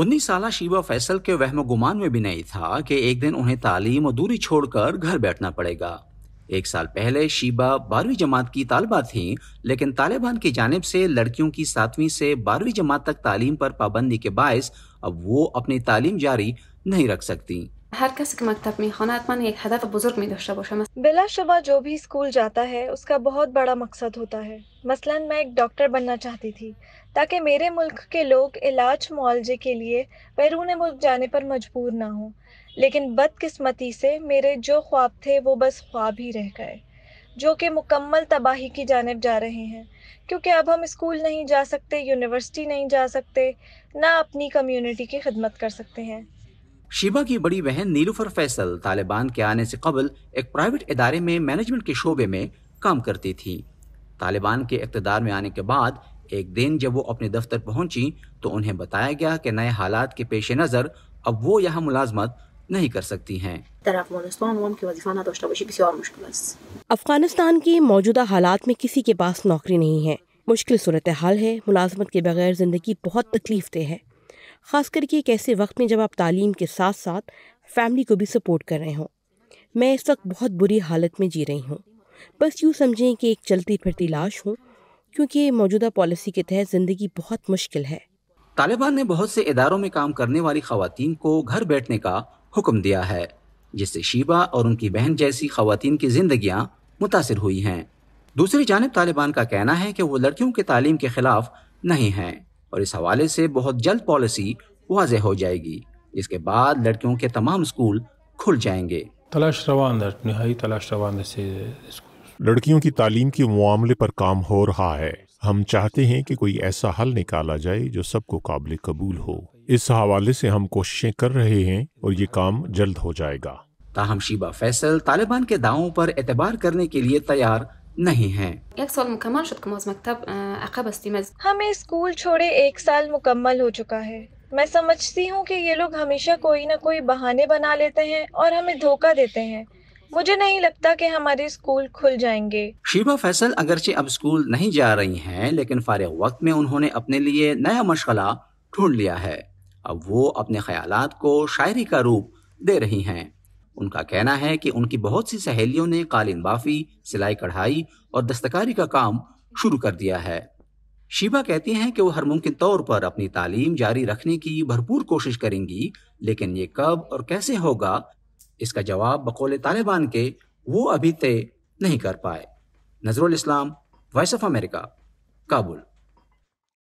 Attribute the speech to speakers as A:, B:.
A: انیس سالہ شیبہ فیصل کے وہم و گمان میں بھی نہیں تھا کہ ایک دن انہیں تعلیم اور دوری چھوڑ کر گھر بیٹھنا پڑے گا ایک سال پہلے شیبہ بارہویں جماعت کی طالبہ تھیں لیکن طالبان کی جانب سے لڑکیوں کی ساتویں سے بارہویں جماعت تک تعلیم پر پابندی کے باعث اب وہ اپنی تعلیم جاری نہیں رکھ سکتیں
B: ہر کسی کے مکتب میں میں ایک بزرگ بلا شبہ جو بھی اسکول جاتا ہے اس کا بہت بڑا مقصد ہوتا ہے مثلا میں ایک ڈاکٹر بننا چاہتی تھی تاکہ میرے ملک کے لوگ علاج معالجے کے لیے بیرون ملک جانے پر مجبور نہ ہوں لیکن بدقسمتی سے میرے جو خواب تھے وہ بس خواب ہی رہ گئے جو کہ مکمل تباہی کی جانب جا رہے ہیں کیونکہ اب ہم اسکول نہیں جا سکتے یونیورسٹی نہیں جا سکتے نہ اپنی کمیونٹی کی خدمت کر سکتے ہیں
A: شیبہ کی بڑی بہن نیلوفر فیصل طالبان کے آنے سے قبل ایک پرائیویٹ ادارے میں مینجمنٹ کے شعبے میں کام کرتی تھی طالبان کے اقتدار میں آنے کے بعد ایک دن جب وہ اپنے دفتر پہنچی تو انہیں بتایا گیا کہ نئے حالات کے پیش نظر اب وہ یہاں ملازمت نہیں کر
C: سکتی ہیں افغانستان کی موجودہ حالات میں کسی کے پاس نوکری نہیں ہے مشکل صورتحال ہے ملازمت کے بغیر زندگی بہت تکلیف دہ ہے خاص کر کے ایک ایسے وقت میں جب آپ تعلیم کے ساتھ ساتھ فیملی کو بھی سپورٹ کر رہے ہوں میں اس وقت بہت بری حالت میں جی رہی ہوں بس یوں سمجھیں کہ ایک چلتی پھرتی لاش ہوں کیونکہ موجودہ پالیسی کے تحت زندگی بہت مشکل ہے
A: طالبان نے بہت سے اداروں میں کام کرنے والی خواتین کو گھر بیٹھنے کا حکم دیا ہے جس سے شیبہ اور ان کی بہن جیسی خواتین کی زندگیاں متاثر ہوئی ہیں دوسری جانب طالبان کا کہنا ہے کہ وہ لڑکیوں کے تعلیم کے خلاف نہیں ہیں اور اس حوالے سے بہت جلد پالیسی واضح ہو جائے گی اس کے بعد لڑکیوں کے تمام اسکول کھل جائیں گے تلاش تلاش روان روان نہائی سے لڑکیوں کی تعلیم کے معاملے پر کام ہو رہا ہے ہم چاہتے ہیں کہ کوئی ایسا حل نکالا جائے جو سب کو قابل قبول ہو اس حوالے سے ہم کوششیں کر رہے ہیں اور یہ کام جلد ہو جائے گا تاہم شیبہ فیصل طالبان کے دعووں پر اعتبار کرنے کے لیے تیار نہیں ہے
B: ایک سال مکمل شد مکتب استیمز ہمیں چھوڑے ایک سال مکمل ہو چکا ہے میں سمجھتی ہوں کہ یہ لوگ ہمیشہ کوئی نہ کوئی بہانے بنا لیتے ہیں اور ہمیں دھوکہ دیتے ہیں مجھے نہیں لگتا کہ ہمارے اسکول کھل جائیں گے
A: شیبا فیصل اگرچہ اب اسکول نہیں جا رہی ہیں لیکن فارغ وقت میں انہوں نے اپنے لیے نیا مشغلہ ڈھونڈ لیا ہے اب وہ اپنے خیالات کو شاعری کا روپ دے رہی ہیں ان کا کہنا ہے کہ ان کی بہت سی سہیلیوں نے قالین بافی سلائی کڑھائی اور دستکاری کا کام شروع کر دیا ہے شیبہ کہتی ہیں کہ وہ ہر ممکن طور پر اپنی تعلیم جاری رکھنے کی بھرپور کوشش کریں گی لیکن یہ کب اور کیسے ہوگا اس کا جواب بقول طالبان کے وہ ابھی تے نہیں کر پائے نظر الاسلام وائس آف امریکہ کابل